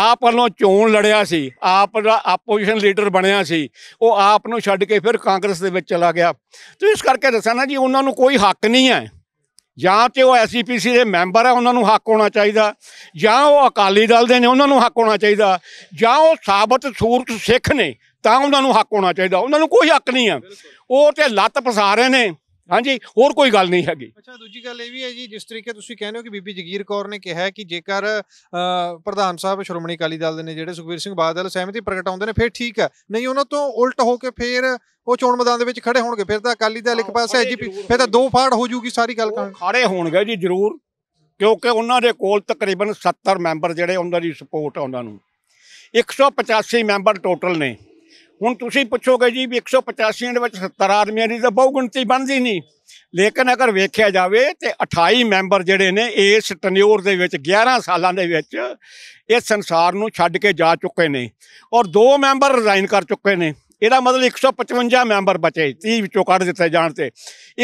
S1: ਆਪ ਵੱਲੋਂ ਚੋਣ ਲੜਿਆ ਸੀ ਆਪ ਦਾ ਆਪੋਜੀਸ਼ਨ ਲੀਡਰ ਬਣਿਆ ਸੀ ਉਹ ਆਪ ਨੂੰ ਛੱਡ ਕੇ ਫਿਰ ਕਾਂਗਰਸ ਦੇ ਵਿੱਚ ਚਲਾ ਗਿਆ ਤੁਸੀਂ ਇਸ ਕਰਕੇ ਦੱਸਣਾ ਜੀ ਉਹਨਾਂ ਨੂੰ ਕੋਈ ਹੱਕ ਨਹੀਂ ਹੈ ਜਾਂ ਤੇ ਉਹ ਐਸਜੀਪੀਸੀ e ਦੇ ਮੈਂਬਰ ਆ ਉਹਨਾਂ ਨੂੰ ਹੱਕ ਹੋਣਾ ਚਾਹੀਦਾ ਜਾਂ ਉਹ ਅਕਾਲੀ ਦਲ ਦੇ ਨੇ ਉਹਨਾਂ ਨੂੰ ਹੱਕ ਹੋਣਾ ਚਾਹੀਦਾ ਜਾਂ ਉਹ ਸਾਬਤ ਸੂਰਤ ਸਿੱਖ ਨੇ ਤਾਂ ਉਹਨਾਂ ਨੂੰ ਹੱਕ ਹੋਣਾ ਚਾਹੀਦਾ ਉਹਨਾਂ ਨੂੰ ਕੋਈ ਹੱਕ ਨਹੀਂ ਆ ਉਹ ਤੇ ਲੱਤ ਪਸਾ ਰਹੇ ਨੇ ਹਾਂਜੀ ਹੋਰ ਕੋਈ ਗੱਲ ਨਹੀਂ ਹੈਗੀ ਅੱਛਾ
S2: ਦੂਜੀ ਗੱਲ ਇਹ ਵੀ ਹੈ ਜੀ ਜਿਸ ਤਰੀਕੇ ਤੁਸੀਂ ਕਹਿੰਦੇ ਹੋ ਕਿ ਬੀਬੀ ਜਗੀਰ ਕੌਰ ਨੇ ਕਿਹਾ ਕਿ ਜੇਕਰ ਪ੍ਰਧਾਨ ਸਾਹਿਬ ਸ਼੍ਰੋਮਣੀ ਅਕਾਲੀ ਦਲ ਦੇ ਨੇ ਜਿਹੜੇ ਸੁਖਵੀਰ ਸਿੰਘ ਬਾਦਲ ਸਹਿਮਤੀ ਪ੍ਰਗਟਾਉਂਦੇ ਨੇ ਫਿਰ ਠੀਕ ਹੈ ਨਹੀਂ ਉਹਨਾਂ ਤੋਂ ਉਲਟ ਹੋ ਕੇ ਫਿਰ ਉਹ ਚੋਣ ਮੈਦਾਨ ਦੇ ਵਿੱਚ ਖੜੇ ਹੋਣਗੇ ਫਿਰ ਤਾਂ ਅਕਾਲੀ ਦਲ ਇੱਕ ਪਾਸੇ ਐਜੀਪੀ ਫਿਰ ਤਾਂ ਦੋ ਫਾੜ ਹੋ ਜੂਗੀ ਸਾਰੀ ਗੱਲ ਕਹਾਂ ਖੜੇ ਹੋਣਗੇ ਜੀ ਜ਼ਰੂਰ ਕਿਉਂਕਿ ਉਹਨਾਂ ਦੇ ਕੋਲ ਤਕਰੀਬਨ 70 ਮੈਂਬਰ ਜਿਹੜੇ
S1: ਉਹਨਾਂ ਦੀ ਸਪੋਰਟ ਆ ਉਹਨਾਂ ਨੂੰ 185 ਮੈਂਬਰ ਟੋਟਲ ਨੇ ਹੁਣ ਤੁਸੀਂ ਪੁੱਛੋਗੇ ਜੀ ਵੀ 185 ਦੇ ਵਿੱਚ 70 ਆਦਮੀਆਂ ਦੀ ਤਾਂ ਬਹੁ ਗਿਣਤੀ ਬਣਦੀ ਨਹੀਂ ਲੇਕਿਨ ਅਗਰ ਵੇਖਿਆ ਜਾਵੇ ਤੇ 28 ਮੈਂਬਰ ਜਿਹੜੇ ਨੇ ਇਸ ਟਨਿਓਰ ਦੇ ਵਿੱਚ 11 ਸਾਲਾਂ ਦੇ ਵਿੱਚ ਇਸ ਸੰਸਾਰ ਨੂੰ ਛੱਡ ਕੇ ਜਾ ਚੁੱਕੇ ਨੇ ਔਰ ਦੋ ਮੈਂਬਰ ਰਿਜ਼ਾਈਨ ਕਰ ਚੁੱਕੇ ਨੇ ਇਹਦਾ ਮਤਲਬ 155 ਮੈਂਬਰ ਬਚੇ 30 ਵਿੱਚੋਂ ਕੱਢ ਦਿੱਤੇ ਜਾਣ ਤੇ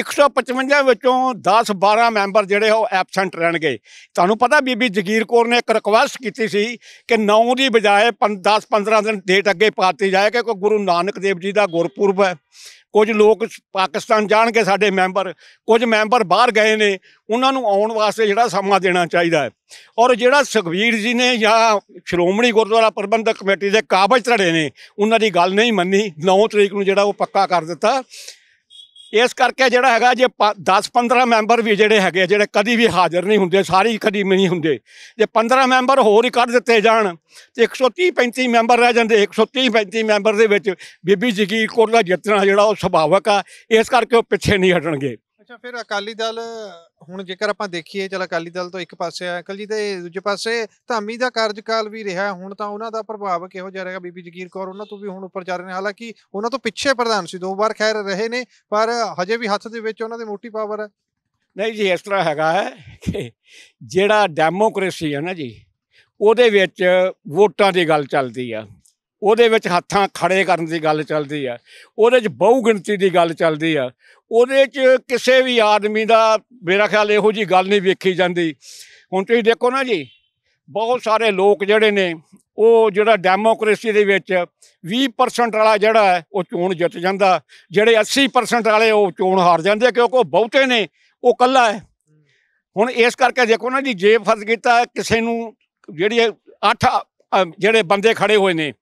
S1: 155 ਵਿੱਚੋਂ 10 12 ਮੈਂਬਰ ਜਿਹੜੇ ਉਹ ਐਬਸੈਂਟ ਰਹਿਣਗੇ ਤੁਹਾਨੂੰ ਪਤਾ ਬੀਬੀ ਜਗੀਰ ਕੌਰ ਨੇ ਇੱਕ ਰਿਕਵੈਸਟ ਕੀਤੀ ਸੀ ਕਿ 9 ਦੀ ਬਜਾਏ 10 15 ਦਿਨ ਡੇਟ ਅੱਗੇ ਪਾਤੀ ਜਾਏ ਕਿ ਕੋਈ ਗੁਰੂ ਨਾਨਕ ਦੇਵ ਜੀ ਦਾ ਗੁਰਪੁਰਬ ਹੈ ਕੁਝ ਲੋਕ ਪਾਕਿਸਤਾਨ ਜਾਣਗੇ ਸਾਡੇ ਮੈਂਬਰ ਕੁਝ ਮੈਂਬਰ ਬਾਹਰ ਗਏ ਨੇ ਉਹਨਾਂ ਨੂੰ ਆਉਣ ਵਾਸਤੇ ਜਿਹੜਾ ਸਮਾਂ ਦੇਣਾ ਚਾਹੀਦਾ ਹੈ ਔਰ ਜਿਹੜਾ ਸੁਖਵੀਰ ਜੀ ਨੇ ਜਾਂ ਸ਼੍ਰੋਮਣੀ ਗੁਰਦੁਆਰਾ ਪ੍ਰਬੰਧਕ ਕਮੇਟੀ ਦੇ ਕਾਬਜ ਧੜੇ ਨੇ ਉਹਨਾਂ ਦੀ ਗੱਲ ਨਹੀਂ ਮੰਨੀ 9 ਤਰੀਕ ਨੂੰ ਜਿਹੜਾ ਉਹ ਪੱਕਾ ਕਰ ਦਿੱਤਾ ਇਸ ਕਰਕੇ ਜਿਹੜਾ ਹੈਗਾ ਜੇ 10-15 ਮੈਂਬਰ ਵੀ ਜਿਹੜੇ ਹੈਗੇ ਜਿਹੜੇ ਕਦੀ ਵੀ ਹਾਜ਼ਰ ਨਹੀਂ ਹੁੰਦੇ ਸਾਰੀ ਕਦੀ ਨਹੀਂ ਹੁੰਦੇ ਜੇ 15 ਮੈਂਬਰ ਹੋਰ ਹੀ ਕੱਢ ਦਿੱਤੇ ਜਾਣ ਤੇ 130-35 ਮੈਂਬਰ ਰਹਿ ਜਾਂਦੇ 130-35 ਮੈਂਬਰ ਦੇ ਵਿੱਚ ਬੀਬੀ ਜਗੀਰ ਕੌਰ ਦਾ ਜਿੱਤਣਾ ਜਿਹੜਾ ਉਹ ਸੁਭਾਵਕ ਆ ਇਸ ਕਰਕੇ ਉਹ ਪਿੱਛੇ ਨਹੀਂ ਹਟਣਗੇ
S2: ਅੱਛਾ ਫਿਰ ਅਕਾਲੀ ਦਲ ਹੁਣ ਜੇਕਰ ਆਪਾਂ ਦੇਖੀਏ ਚਲ ਅਕਾਲੀ ਦਲ ਤੋਂ ਇੱਕ ਪਾਸੇ ਆ ਅੰਕਲ ਜੀ ਤੇ ਦੂਜੇ ਪਾਸੇ ਧਾਮੀ ਦਾ ਕਾਰਜਕਾਲ ਵੀ ਰਿਹਾ ਹੁਣ ਤਾਂ ਉਹਨਾਂ ਦਾ ਪ੍ਰਭਾਵ ਕਿਹੋ ਜਿਹਾ ਰਹੇਗਾ ਬੀਬੀ ਜਗੀਰ ਕੌਰ ਉਹਨਾਂ ਤੋਂ ਵੀ ਹੁਣ ਉੱਪਰ ਚੱਲ ਰਹੇ ਨੇ ਹਾਲਾਂਕਿ ਉਹਨਾਂ ਤੋਂ ਪਿੱਛੇ ਪ੍ਰਧਾਨ ਸੀ ਦੋ ਵਾਰ ਖੈਰ ਰਹੇ ਨੇ ਪਰ ਹਜੇ ਵੀ ਹੱਥ ਦੇ ਵਿੱਚ ਉਹਨਾਂ ਦੇ ਮੋਟੀ ਪਾਵਰ ਹੈ ਨਹੀਂ ਜੀ ਇਸ ਤਰ੍ਹਾਂ ਹੈਗਾ ਹੈ ਕਿ ਜਿਹੜਾ ਡੈਮੋਕ੍ਰੇਸੀ ਹੈ ਨਾ ਜੀ ਉਹਦੇ
S1: ਵਿੱਚ ਵੋਟਾਂ ਦੀ ਗੱਲ ਚੱਲਦੀ ਆ ਉਹਦੇ ਵਿੱਚ ਹੱਥਾਂ ਖੜੇ ਕਰਨ ਦੀ ਗੱਲ ਚੱਲਦੀ ਆ ਉਹਦੇ ਵਿੱਚ ਬਹੁ ਗਿਣਤੀ ਦੀ ਗੱਲ ਚੱਲਦੀ ਆ ਉਹਦੇ ਵਿੱਚ ਕਿਸੇ ਵੀ ਆਦਮੀ ਦਾ ਮੇਰਾ ਖਿਆਲ ਇਹੋ ਜੀ ਗੱਲ ਨਹੀਂ ਵੇਖੀ ਜਾਂਦੀ ਹੁਣ ਤੁਸੀਂ ਦੇਖੋ ਨਾ ਜੀ ਬਹੁਤ ਸਾਰੇ ਲੋਕ ਜਿਹੜੇ ਨੇ ਉਹ ਜਿਹੜਾ ਡੈਮੋਕ੍ਰੇਸੀ ਦੇ ਵਿੱਚ 20% ਵਾਲਾ ਜਿਹੜਾ ਉਹ ਚੋਣ ਜਿੱਤ ਜਾਂਦਾ ਜਿਹੜੇ 80% ਵਾਲੇ ਉਹ ਚੋਣ ਹਾਰ ਜਾਂਦੇ ਕਿਉਂਕਿ ਉਹ ਬਹੁਤੇ ਨੇ ਉਹ ਕੱਲਾ ਹੈ ਹੁਣ ਇਸ ਕਰਕੇ ਦੇਖੋ ਨਾ ਜੀ ਜੇ ਫਰਜ਼ ਕੀਤਾ ਕਿਸੇ ਨੂੰ ਜਿਹੜੀ 8 ਜਿਹੜੇ ਬੰਦੇ ਖੜੇ ਹੋਏ ਨੇ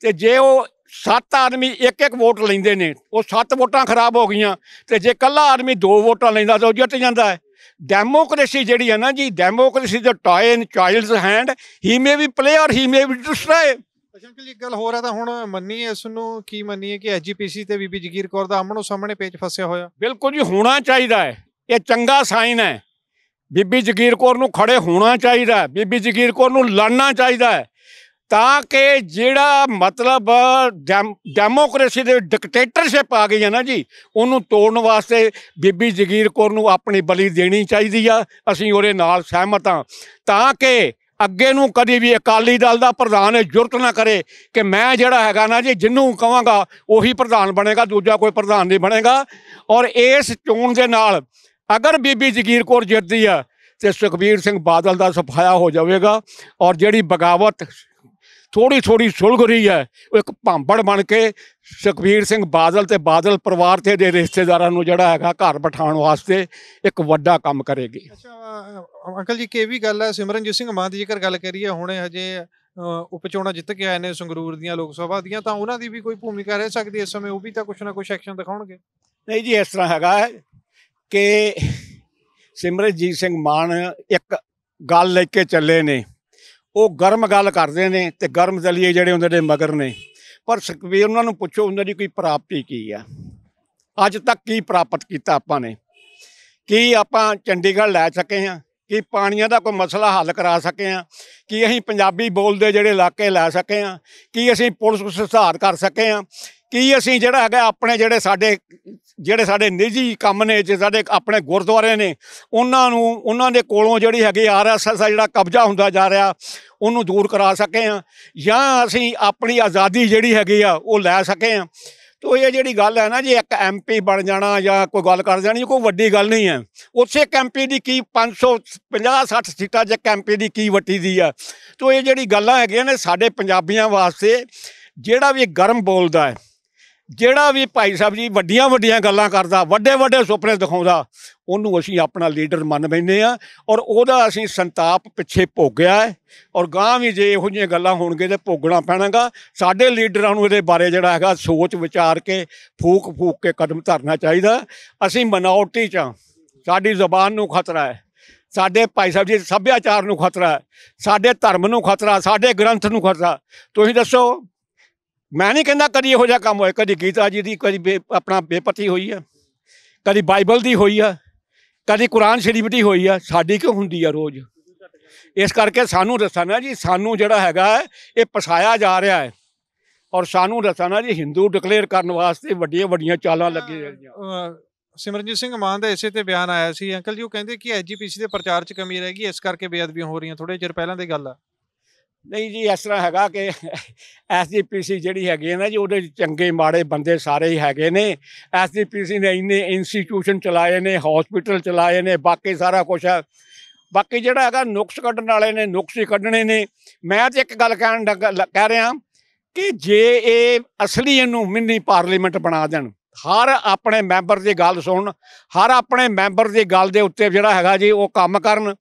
S1: ਤੇ ਜੇ ਉਹ ਸੱਤ ਆਦਮੀ ਇੱਕ ਇੱਕ ਵੋਟ ਲੈਂਦੇ ਨੇ ਉਹ ਸੱਤ ਵੋਟਾਂ ਖਰਾਬ ਹੋ ਗਈਆਂ ਤੇ ਜੇ ਕੱਲਾ ਆਦਮੀ ਦੋ ਵੋਟਾਂ ਲੈਂਦਾ ਤਾਂ ਉਹ ਜਿੱਤ ਜਾਂਦਾ ਹੈ ਡੈਮੋਕ੍ਰੇਸੀ ਜਿਹੜੀ ਹੈ ਨਾ ਜੀ ਡੈਮੋਕ੍ਰੇਸੀ ਦਾ toy in child's hand he may
S2: be player he may be destroy ਅੱਛਾ ਗੱਲ ਹੋ ਰਹਾ ਤਾਂ ਹੁਣ ਮੰਨੀ ਇਸ ਨੂੰ ਕੀ ਮੰਨੀ ਹੈ ਕਿ ਐਜੀਪੀਸੀ ਤੇ ਬੀਬੀ ਜਗੀਰ ਕੌਰ ਦਾ ਆਮਣੋ ਸਾਹਮਣੇ ਪੇਚ ਫਸਿਆ ਹੋਇਆ ਬਿਲਕੁਲ ਜੀ ਹੋਣਾ ਚਾਹੀਦਾ ਹੈ ਇਹ ਚੰਗਾ
S1: ਸਾਈਨ ਹੈ ਬੀਬੀ ਜਗੀਰ ਕੌਰ ਨੂੰ ਖੜੇ ਹੋਣਾ ਚਾਹੀਦਾ ਬੀਬੀ ਜਗੀਰ ਕੌਰ ਨੂੰ ਲੜਨਾ ਚਾਹੀਦਾ ਹੈ ਤਾਂ ਕਿ ਜਿਹੜਾ ਮਤਲਬ ਡੈਮੋਕ੍ਰੇਸੀ ਦੇ ਡਿਕਟੇਟਰਸ਼ਿਪ ਆ ਗਈ ਹੈ ਨਾ ਜੀ ਉਹਨੂੰ ਤੋੜਨ ਵਾਸਤੇ ਬੀਬੀ ਜ਼ਗੀਰ ਕੌਰ ਨੂੰ ਆਪਣੀ ਬਲੀ ਦੇਣੀ ਚਾਹੀਦੀ ਆ ਅਸੀਂ ਉਹਦੇ ਨਾਲ ਸਹਿਮਤ ਹਾਂ ਤਾਂ ਕਿ ਅੱਗੇ ਨੂੰ ਕਦੀ ਵੀ ਅਕਾਲੀ ਦਲ ਦਾ ਪ੍ਰਧਾਨ ਇਹ ਜੁਰਤ ਨਾ ਕਰੇ ਕਿ ਮੈਂ ਜਿਹੜਾ ਹੈਗਾ ਨਾ ਜੀ ਜਿੰਨੂੰ ਕਵਾਂਗਾ ਉਹੀ ਪ੍ਰਧਾਨ ਬਣੇਗਾ ਦੂਜਾ ਕੋਈ ਪ੍ਰਧਾਨ ਨਹੀਂ ਬਣੇਗਾ ਔਰ ਇਸ ਚੋਣ ਦੇ ਨਾਲ ਅਗਰ ਬੀਬੀ ਜ਼ਗੀਰ ਕੌਰ ਜਿੱਤਦੀ ਆ ਤੇ ਸੁਖਬੀਰ ਸਿੰਘ ਬਾਦਲ ਦਾ ਸਫਾਇਆ ਹੋ ਜਾਵੇਗਾ ਔਰ ਜਿਹੜੀ ਬਗਾਵਤ ਥੋੜੀ ਥੋੜੀ ਸੁਲਗ ਰਹੀ ਹੈ ਉਹ ਇੱਕ ਭਾਂਬੜ ਬਣ ਕੇ ਸ਼ਕਵੀਰ ਸਿੰਘ ਬਾਦਲ ਤੇ ਬਾਦਲ ਪਰਿਵਾਰ ਤੇ ਦੇ ਰਿਸ਼ਤੇਦਾਰਾਂ ਨੂੰ ਜਿਹੜਾ ਹੈਗਾ ਘਰ ਬਿਠਾਉਣ ਵਾਸਤੇ ਇੱਕ ਵੱਡਾ ਕੰਮ ਕਰੇਗੀ ਅੱਛਾ
S2: ਅੰਕਲ ਜੀ ਕੀ ਵੀ ਗੱਲ ਹੈ ਸਿਮਰਨਜੀਤ ਸਿੰਘ ਮਾਨ ਦੀ ਜੇਕਰ ਗੱਲ ਕਰੀਏ ਹੁਣੇ ਹਜੇ ਉਪਚੋਣਾ ਜਿੱਤ ਕੇ ਆਏ ਨੇ ਸੰਗਰੂਰ ਦੀਆਂ ਲੋਕ ਸਭਾ ਦੀਆਂ ਤਾਂ ਉਹਨਾਂ ਦੀ ਵੀ ਕੋਈ ਭੂਮਿਕਾ ਰਹਿ ਸਕਦੀ ਹੈ ਇਸ ਸਮੇਂ ਉਹ ਵੀ ਤਾਂ ਕੁਛ ਨਾ ਕੁਛ ਐਕਸ਼ਨ ਦਿਖਾਉਣਗੇ ਨਹੀਂ ਜੀ ਇਸ ਤਰ੍ਹਾਂ ਹੈਗਾ ਕਿ
S1: ਸਿਮਰਨਜੀਤ ਸਿੰਘ ਮਾਨ ਇੱਕ ਗੱਲ ਲੈ ਕੇ ਚੱਲੇ ਨੇ ਉਹ ਗਰਮ ਗੱਲ ਕਰਦੇ ਨੇ ਤੇ ਗਰਮ ਦਲੀਏ ਜਿਹੜੇ ਹੁੰਦੇ ਨੇ ਮਗਰ ਨੇ ਪਰ ਸਕਵੀਰ ਉਹਨਾਂ ਨੂੰ ਪੁੱਛੋ ਉਹਨਾਂ ਦੀ ਕੋਈ ਪ੍ਰਾਪਤੀ ਕੀ ਆ ਅੱਜ ਤੱਕ ਕੀ ਪ੍ਰਾਪਤ ਕੀਤਾ ਆਪਾਂ ਨੇ ਕੀ ਆਪਾਂ ਚੰਡੀਗੜ੍ਹ ਲੈ ਸਕੇ ਆ ਕਿ ਪਾਣੀਆਂ ਦਾ ਕੋਈ ਮਸਲਾ ਹੱਲ ਕਰਾ ਸਕੇ ਆ ਕਿ ਅਸੀਂ ਪੰਜਾਬੀ ਬੋਲਦੇ ਜਿਹੜੇ ਇਲਾਕੇ ਲੈ ਸਕੇ ਆ ਕਿ ਅਸੀਂ ਪੁਲਿਸ ਸੁਧਾਰ ਕਰ ਸਕੇ ਆ ਕੀ ਅਸੀਂ ਜਿਹੜਾ ਹੈਗਾ ਆਪਣੇ ਜਿਹੜੇ ਸਾਡੇ ਜਿਹੜੇ ਸਾਡੇ ਨਿੱਜੀ ਕੰਮ ਨੇ ਜਿਹੜੇ ਸਾਡੇ ਆਪਣੇ ਗੁਰਦੁਆਰੇ ਨੇ ਉਹਨਾਂ ਨੂੰ ਉਹਨਾਂ ਦੇ ਕੋਲੋਂ ਜਿਹੜੀ ਹੈਗੀ ਆਰਐਸਐਸ ਦਾ ਜਿਹੜਾ ਕਬਜ਼ਾ ਹੁੰਦਾ ਜਾ ਰਿਹਾ ਉਹਨੂੰ ਦੂਰ ਕਰਾ ਸਕੇ ਆ ਜਾਂ ਅਸੀਂ ਆਪਣੀ ਆਜ਼ਾਦੀ ਜਿਹੜੀ ਹੈਗੀ ਆ ਉਹ ਲੈ ਸਕੇ ਆ ਤੋ ਇਹ ਜਿਹੜੀ ਗੱਲ ਹੈ ਨਾ ਜੇ ਇੱਕ ਐਮਪੀ ਬਣ ਜਾਣਾ ਜਾਂ ਕੋਈ ਗੱਲ ਕਰ ਜਾਣੀ ਕੋਈ ਵੱਡੀ ਗੱਲ ਨਹੀਂ ਹੈ ਉਸੇ ਕੈਂਪੀ ਦੀ ਕੀ 550 60 ਸੀਟਾਂ ਜੇ ਕੈਂਪੀ ਦੀ ਕੀ ਵੱਟੀ ਦੀ ਆ ਤੋ ਇਹ ਜਿਹੜੀ ਗੱਲਾਂ ਹੈਗੀਆਂ ਨੇ ਸਾਡੇ ਪੰਜਾਬੀਆਂ ਵਾਸਤੇ ਜਿਹੜਾ ਵੀ ਗਰਮ ਬੋਲਦਾ ਹੈ ਜਿਹੜਾ ਵੀ ਭਾਈ ਸਾਹਿਬ ਜੀ ਵੱਡੀਆਂ ਵੱਡੀਆਂ ਗੱਲਾਂ ਕਰਦਾ ਵੱਡੇ ਵੱਡੇ ਸੁਪਨੇ ਦਿਖਾਉਂਦਾ ਉਹਨੂੰ ਅਸੀਂ ਆਪਣਾ ਲੀਡਰ ਮੰਨ ਬੈਨੇ ਆ ਔਰ ਉਹਦਾ ਅਸੀਂ ਸੰਤਾਪ ਪਿੱਛੇ ਭੋਗਿਆ ਔਰ ਗਾਂ ਵੀ ਜੇ ਇਹੋ ਜਿਹੀਆਂ ਗੱਲਾਂ ਹੋਣਗੇ ਤੇ ਭੋਗਣਾ ਪੈਣਾਗਾ ਸਾਡੇ ਲੀਡਰਾਂ ਨੂੰ ਇਹਦੇ ਬਾਰੇ ਜਿਹੜਾ ਹੈਗਾ ਸੋਚ ਵਿਚਾਰ ਕੇ ਫੂਕ ਫੂਕ ਕੇ ਕਦਮ ਧਰਨਾ ਚਾਹੀਦਾ ਅਸੀਂ ਮਨੋਰਟੀ ਚ ਸਾਡੀ ਜ਼ੁਬਾਨ ਨੂੰ ਖਤਰਾ ਹੈ ਸਾਡੇ ਭਾਈ ਸਾਹਿਬ ਜੀ ਸੱਭਿਆਚਾਰ ਨੂੰ ਖਤਰਾ ਹੈ ਸਾਡੇ ਧਰਮ ਨੂੰ ਖਤਰਾ ਸਾਡੇ ਗ੍ਰੰਥ ਨੂੰ ਖਤਰਾ ਤੁਸੀਂ ਦੱਸੋ ਮੈਂ ਨਹੀਂ ਕਹਿੰਦਾ ਕਦੀ ਇਹੋ ਜਿਹਾ ਕੰਮ ਹੋਇਆ ਕਦੀ ਗੀਤਾ ਜੀ ਦੀ ਕਦੀ ਆਪਣਾ ਬੇਪਤੀ ਹੋਈ ਆ ਕਦੀ ਬਾਈਬਲ ਦੀ ਹੋਈ ਆ ਕਦੀ ਕੁਰਾਨ ਸ਼ਰੀਫ ਦੀ ਹੋਈ ਆ ਸਾਡੀ ਕਿਉਂ ਹੁੰਦੀ ਆ ਰੋਜ਼ ਇਸ ਕਰਕੇ ਸਾਨੂੰ ਦੱਸਣਾ ਜੀ ਸਾਨੂੰ ਜਿਹੜਾ ਹੈਗਾ ਇਹ ਪਸਾਇਆ ਜਾ ਰਿਹਾ ਹੈ ਔਰ ਸਾਨੂੰ ਦੱਸਣਾ ਜੀ ਹਿੰਦੂ ਡਿਕਲੇਅਰ ਕਰਨ ਵਾਸਤੇ ਵੱਡੀਆਂ ਵੱਡੀਆਂ ਚਾਲਾਂ ਲੱਗੀਆਂ
S2: ਸਿਮਰਨਜੀਤ ਸਿੰਘ ਮਾਨ ਦਾ ਇਸੇ ਤੇ ਬਿਆਨ ਆਇਆ ਸੀ ਅੰਕਲ ਜੀ ਉਹ ਕਹਿੰਦੇ ਕਿ ਐਜੀਪੀਸੀ ਦੇ ਪ੍ਰਚਾਰ 'ਚ ਕਮੀ ਰਹਿ ਗਈ ਇਸ ਕਰਕੇ ਬੇਅਦਬੀਆਂ ਹੋ ਰਹੀਆਂ ਥੋੜੇ ਚਿਰ ਪਹਿਲਾਂ ਦੀ ਗੱਲ ਆ
S1: ਨਹੀਂ ਜੀ ਇਸ ਤਰ੍ਹਾਂ ਹੈਗਾ ਕਿ ਐਸਜੀਪੀਸੀ ਜਿਹੜੀ ਹੈਗੀ ਹੈ ਨਾ ਜੀ ਉਹਦੇ ਚੰਗੇ ਮਾੜੇ ਬੰਦੇ ਸਾਰੇ ਹੀ ਹੈਗੇ ਨੇ ਐਸਜੀਪੀਸੀ ਨੇ ਇੰਨੇ ਇੰਸਟੀਟਿਊਸ਼ਨ ਚਲਾਏ ਨੇ ਹਸਪੀਟਲ ਚਲਾਏ ਨੇ ਬਾਕੀ ਸਾਰਾ ਕੁਝ ਹੈ ਬਾਕੀ ਜਿਹੜਾ ਹੈਗਾ ਨੁਕਸ ਕੱਢਣ ਵਾਲੇ ਨੇ ਨੁਕਸ ਹੀ ਕੱਢਣੇ ਨੇ ਮੈਂ ਤੇ ਇੱਕ ਗੱਲ ਕਹਿਣ ਕਹਿ ਰਿਹਾ ਕਿ ਜੇ ਇਹ ਅਸਲੀ ਇਹਨੂੰ ਮਿੰਨੀ ਪਾਰਲੀਮੈਂਟ ਬਣਾ ਦੇਣ ਹਰ ਆਪਣੇ ਮੈਂਬਰ ਦੀ ਗੱਲ ਸੁਣਨ ਹਰ ਆਪਣੇ ਮੈਂਬਰ ਦੀ ਗੱਲ ਦੇ ਉੱਤੇ ਜਿਹੜਾ ਹੈਗਾ ਜੀ ਉਹ ਕੰਮ ਕਰਨ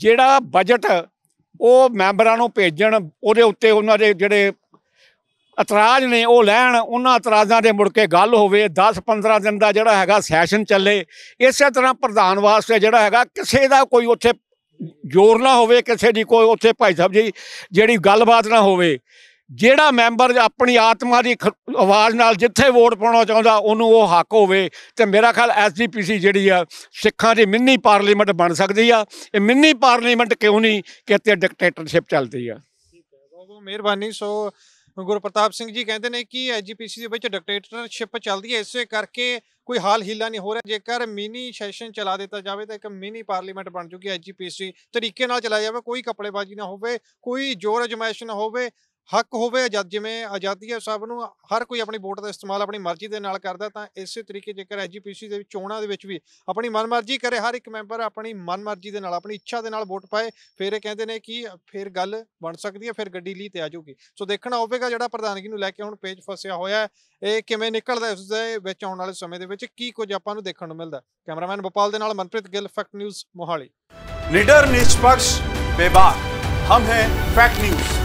S1: ਜਿਹੜਾ ਬਜਟ ਉਹ ਮੈਂਬਰਾਂ ਨੂੰ ਭੇਜਣ ਉਹਦੇ ਉੱਤੇ ਉਹਨਾਂ ਦੇ ਜਿਹੜੇ ਇਤਰਾਜ਼ ਨੇ ਉਹ ਲੈਣ ਉਹਨਾਂ ਇਤਰਾਜ਼ਾਂ ਦੇ ਮੁੜ ਕੇ ਗੱਲ ਹੋਵੇ 10-15 ਦਿਨ ਦਾ ਜਿਹੜਾ ਹੈਗਾ ਸੈਸ਼ਨ ਚੱਲੇ ਇਸੇ ਤਰ੍ਹਾਂ ਪ੍ਰਧਾਨ ਵਾਸਤੇ ਜਿਹੜਾ ਹੈਗਾ ਕਿਸੇ ਦਾ ਕੋਈ ਉੱਥੇ ਜ਼ੋਰ ਨਾ ਹੋਵੇ ਕਿਸੇ ਦੀ ਕੋਈ ਉੱਥੇ ਭਾਈ ਸਾਹਿਬ ਜੀ ਜਿਹੜੀ ਗੱਲਬਾਤ ਨਾ ਹੋਵੇ ਜਿਹੜਾ ਮੈਂਬਰ ਆਪਣੀ ਆਤਮਾ ਦੀ ਆਵਾਜ਼ ਨਾਲ ਜਿੱਥੇ ਵੋਟ ਪਾਉਣਾ ਚਾਹੁੰਦਾ ਉਹਨੂੰ ਉਹ ਹੱਕ ਹੋਵੇ ਤੇ ਮੇਰਾ ਖਿਆਲ ਐਸਜੀਪੀਸੀ ਜਿਹੜੀ ਆ ਸਿੱਖਾਂ ਦੀ ਮਿੰਨੀ ਪਾਰਲੀਮੈਂਟ ਬਣ ਸਕਦੀ ਆ ਇਹ ਮਿੰਨੀ ਪਾਰਲੀਮੈਂਟ ਕਿਉਂ ਨਹੀਂ ਕਿ ਇੱਥੇ ਡਿਕਟੇਟਰਸ਼ਿਪ ਚੱਲਦੀ ਆ ਠੀਕ
S2: ਹੈ ਬਹੁਤ ਬਹੁਤ ਮਿਹਰਬਾਨੀ ਸੋ ਗੁਰਪ੍ਰਤਾਪ ਸਿੰਘ ਜੀ ਕਹਿੰਦੇ ਨੇ ਕਿ ਐਜੀਪੀਸੀ ਦੇ ਵਿੱਚ ਡਿਕਟੇਟਰਸ਼ਿਪ ਚੱਲਦੀ ਹੈ ਇਸੇ ਕਰਕੇ ਕੋਈ ਹਾਲ ਹੀਲਾ ਨਹੀਂ ਹੋ ਰਿਹਾ ਜੇਕਰ ਮਿਨੀ ਸੈਸ਼ਨ ਚਲਾ ਦਿੱਤਾ ਜਾਵੇ ਤਾਂ ਇੱਕ ਮਿਨੀ ਪਾਰਲੀਮੈਂਟ ਬਣ ਚੁੱਕੀ ਐਜੀਪੀਸੀ ਤਰੀਕੇ ਨਾਲ ਚਲਾਇਆ ਜਾਵੇ ਕੋਈ ਕਪੜੇਬਾਜ਼ੀ ਨਾ ਹੋਵੇ ਕੋਈ ਜ਼ੋਰ ਅਜਮਾਇਸ਼ ਨਾ ਹੋਵੇ ਹੱਕ ਹੋਵੇ ਜਦ ਜਿਵੇਂ ਆਜ਼ਾਦੀ ਹੈ ਸਭ ਨੂੰ ਹਰ ਕੋਈ ਆਪਣੀ ਵੋਟ ਦਾ ਇਸਤੇਮਾਲ ਆਪਣੀ ਮਰਜ਼ੀ ਦੇ ਨਾਲ ਕਰਦਾ ਤਾਂ ਇਸੇ ਤਰੀਕੇ ਜੇਕਰ ਐਜੀਪੀਸੀ ਦੇ ਵਿੱਚ ਚੋਣਾਂ ਦੇ ਵਿੱਚ ਵੀ ਆਪਣੀ ਮਨਮਰਜ਼ੀ ਕਰੇ ਹਰ ਇੱਕ ਮੈਂਬਰ ਆਪਣੀ ਮਨਮਰਜ਼ੀ ਦੇ ਨਾਲ ਆਪਣੀ ਇੱਛਾ ਦੇ ਨਾਲ ਵੋਟ ਪਾਏ ਫਿਰ ਇਹ ਕਹਿੰਦੇ ਨੇ ਕਿ ਫਿਰ ਗੱਲ ਬਣ ਸਕਦੀ ਹੈ ਫਿਰ ਗੱਡੀ ਲਈ ਤੇ ਆ ਜਾਊਗੀ ਸੋ ਦੇਖਣਾ ਹੋਵੇਗਾ ਜਿਹੜਾ ਪ੍ਰਧਾਨਗੀ ਨੂੰ ਲੈ ਕੇ ਹੁਣ ਪੇਜ ਫਸਿਆ ਹੋਇਆ ਹੈ ਇਹ ਕਿਵੇਂ ਨਿਕਲਦਾ ਇਸ ਦੇ ਵਿੱਚ ਆਉਣ ਵਾਲੇ ਸਮੇਂ ਦੇ ਵਿੱਚ ਕੀ ਕੁਝ ਆਪਾਂ ਨੂੰ ਦੇਖਣ ਨੂੰ ਮਿਲਦਾ ਕੈਮਰਾਮੈਨ ਗੋਪਾਲ ਦੇ ਨਾਲ Manpreet Gill Fact News Mohali
S1: leader ਨਿਸ਼ਪਕਸ਼ ਬੇਬਾਕ
S2: ਹਮ ਹੈ ਫੈਕਟ ਨਿਊਜ਼